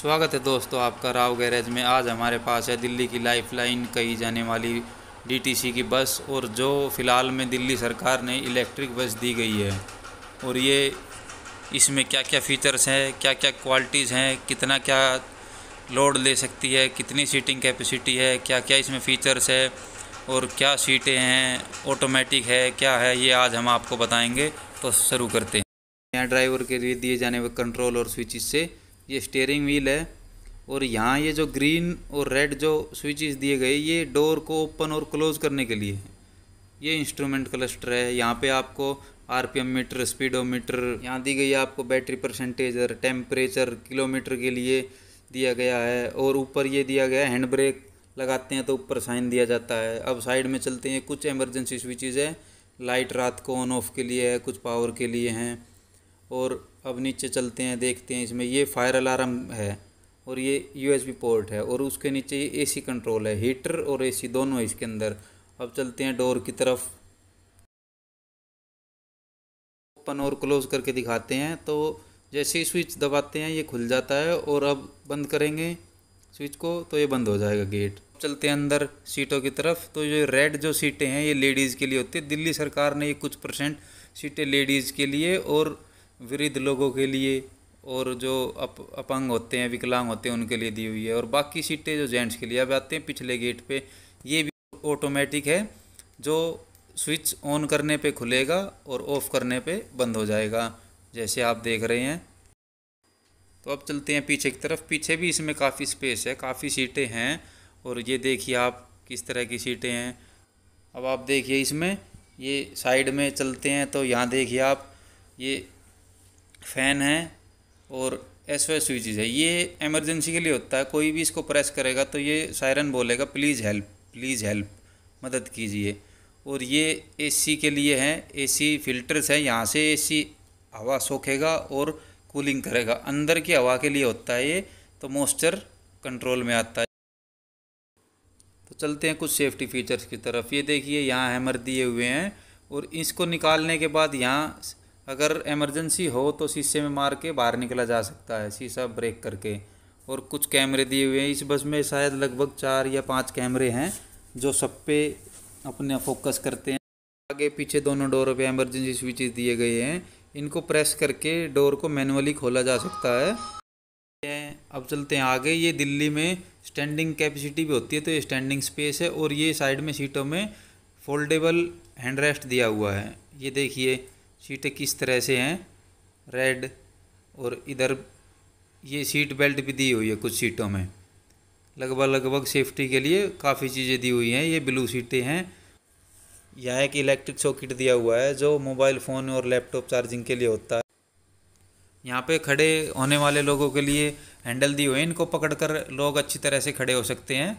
स्वागत है दोस्तों आपका राव गैरेज में आज हमारे पास है दिल्ली की लाइफलाइन कही जाने वाली डीटीसी की बस और जो फ़िलहाल में दिल्ली सरकार ने इलेक्ट्रिक बस दी गई है और ये इसमें क्या क्या फ़ीचर्स हैं क्या क्या क्वालिटीज़ हैं कितना क्या लोड ले सकती है कितनी सीटिंग कैपेसिटी है क्या क्या इसमें फ़ीचर्स है और क्या सीटें हैं ऑटोमेटिक है क्या है ये आज हम आपको बताएँगे तो शुरू करते हैं यहाँ ड्राइवर के लिए दिए जाने वाले कंट्रोल और स्विचेस से ये स्टेयरिंग व्हील है और यहाँ ये जो ग्रीन और रेड जो स्विचेस दिए गए ये डोर को ओपन और क्लोज करने के लिए ये इंस्ट्रूमेंट क्लस्टर है यहाँ पे आपको आरपीएम मीटर स्पीडोमीटर यहाँ दी गई आपको बैटरी परसेंटेज और टेम्परेचर किलोमीटर के लिए दिया गया है और ऊपर ये दिया गया है हैंड ब्रेक लगाते हैं तो ऊपर साइन दिया जाता है अब साइड में चलते हैं कुछ एमरजेंसी स्विचेज़ है लाइट रात को ऑन ऑफ के लिए है कुछ पावर के लिए हैं और अब नीचे चलते हैं देखते हैं इसमें ये फायर अलार्म है और ये यूएसबी पोर्ट है और उसके नीचे ये एसी कंट्रोल है हीटर और एसी दोनों है इसके अंदर अब चलते हैं डोर की तरफ ओपन और क्लोज करके दिखाते हैं तो जैसे ही स्विच दबाते हैं ये खुल जाता है और अब बंद करेंगे स्विच को तो ये बंद हो जाएगा गेट चलते हैं अंदर सीटों की तरफ तो ये रेड जो सीटें हैं ये लेडीज़ के लिए होती है दिल्ली सरकार ने ये कुछ परसेंट सीटें लेडीज़ के लिए और वृद्ध लोगों के लिए और जो अप अपंग होते हैं विकलांग होते हैं उनके लिए दी हुई है और बाकी सीटें जो जेंट्स के लिए अब आते हैं पिछले गेट पे ये भी ऑटोमेटिक है जो स्विच ऑन करने पे खुलेगा और ऑफ़ करने पे बंद हो जाएगा जैसे आप देख रहे हैं तो अब चलते हैं पीछे की तरफ पीछे भी इसमें काफ़ी स्पेस है काफ़ी सीटें हैं और ये देखिए आप किस तरह की सीटें हैं अब आप देखिए इसमें ये साइड में चलते हैं तो यहाँ देखिए आप ये फ़ैन है और एस ओ स्विचेज है ये एमरजेंसी के लिए होता है कोई भी इसको प्रेस करेगा तो ये सायरन बोलेगा प्लीज़ हेल्प प्लीज़ हेल्प मदद कीजिए और ये एसी के लिए है एसी फिल्टर्स है यहाँ से एसी हवा सोखेगा और कूलिंग करेगा अंदर की हवा के लिए होता है ये तो मॉइस्चर कंट्रोल में आता है तो चलते हैं कुछ सेफ्टी फीचर्स की तरफ ये देखिए यहाँ हैमर दिए हुए हैं और इसको निकालने के बाद यहाँ अगर इमरजेंसी हो तो शीशे में मार के बाहर निकला जा सकता है शीशा ब्रेक करके और कुछ कैमरे दिए हुए हैं इस बस में शायद लगभग चार या पाँच कैमरे हैं जो सब पे अपने फोकस करते हैं आगे पीछे दोनों डोरों पे एमरजेंसी स्विचेस दिए गए हैं इनको प्रेस करके डोर को मैनुअली खोला जा सकता है अब चलते हैं आगे ये दिल्ली में स्टैंडिंग कैपेसिटी भी होती है तो ये स्टैंडिंग स्पेस है और ये साइड में सीटों में फोल्डेबल हैंड रेस्ट दिया हुआ है ये देखिए सीटें किस तरह से हैं रेड और इधर ये सीट बेल्ट भी दी हुई है कुछ सीटों में लगभग लगभग सेफ्टी के लिए काफ़ी चीज़ें दी हुई हैं ये ब्लू सीटें हैं यहाँ एक इलेक्ट्रिक सॉकेट दिया हुआ है जो मोबाइल फ़ोन और लैपटॉप चार्जिंग के लिए होता है यहाँ पे खड़े होने वाले लोगों के लिए हैंडल दिए हुए हैं इनको पकड़कर लोग अच्छी तरह से खड़े हो सकते हैं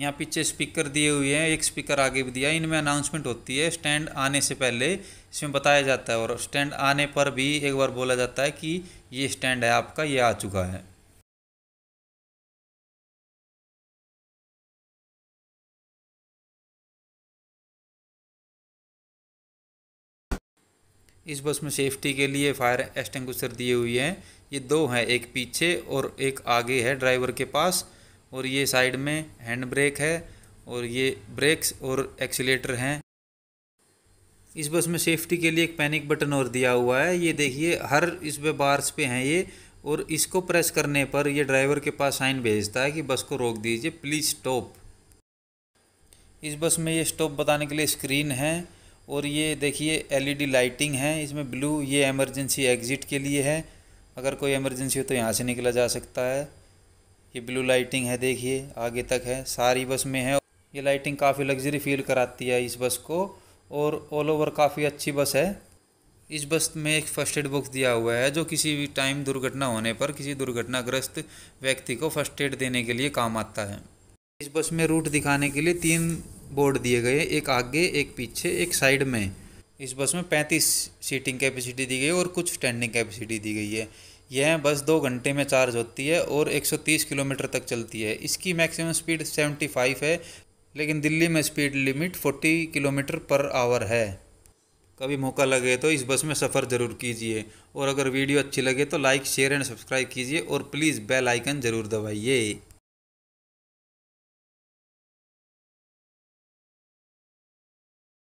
यहाँ पीछे स्पीकर दिए हुए हैं एक स्पीकर आगे भी दिया इनमें अनाउंसमेंट होती है स्टैंड आने से पहले इसमें बताया जाता है और स्टैंड आने पर भी एक बार बोला जाता है कि ये स्टैंड है आपका ये आ चुका है इस बस में सेफ्टी के लिए फायर एक्सटेंगुशर दिए हुए हैं ये दो हैं एक पीछे और एक आगे है ड्राइवर के पास और ये साइड में हैंड ब्रेक है और ये ब्रेक्स और एक्सीटर हैं इस बस में सेफ्टी के लिए एक पैनिक बटन और दिया हुआ है ये देखिए हर इस पे बार्स पे हैं ये और इसको प्रेस करने पर ये ड्राइवर के पास साइन भेजता है कि बस को रोक दीजिए प्लीज़ स्टॉप इस बस में ये स्टॉप बताने के लिए स्क्रीन है और ये देखिए एलईडी लाइटिंग है इसमें ब्लू ये एमरजेंसी एग्ज़िट के लिए है अगर कोई एमरजेंसी हो तो यहाँ से निकला जा सकता है ये ब्लू लाइटिंग है देखिए आगे तक है सारी बस में है ये लाइटिंग काफ़ी लग्जरी फील कराती है इस बस को और ऑल ओवर काफ़ी अच्छी बस है इस बस में एक फर्स्ट एड बॉक्स दिया हुआ है जो किसी भी टाइम दुर्घटना होने पर किसी दुर्घटनाग्रस्त व्यक्ति को फर्स्ट एड देने के लिए काम आता है इस बस में रूट दिखाने के लिए तीन बोर्ड दिए गए एक आगे एक पीछे एक साइड में इस बस में पैंतीस सीटिंग कैपेसिटी दी गई और कुछ स्टैंडिंग कैपेसिटी दी गई है यह बस दो घंटे में चार्ज होती है और 130 किलोमीटर तक चलती है इसकी मैक्सिमम स्पीड 75 है लेकिन दिल्ली में speed limit 40 kilometre per hour है कभी मौका लगे तो इस बस में सफ़र ज़रूर कीजिए और अगर वीडियो अच्छी लगे तो लाइक शेयर एंड सब्सक्राइब कीजिए और प्लीज़ बेल आइकन ज़रूर दबाइए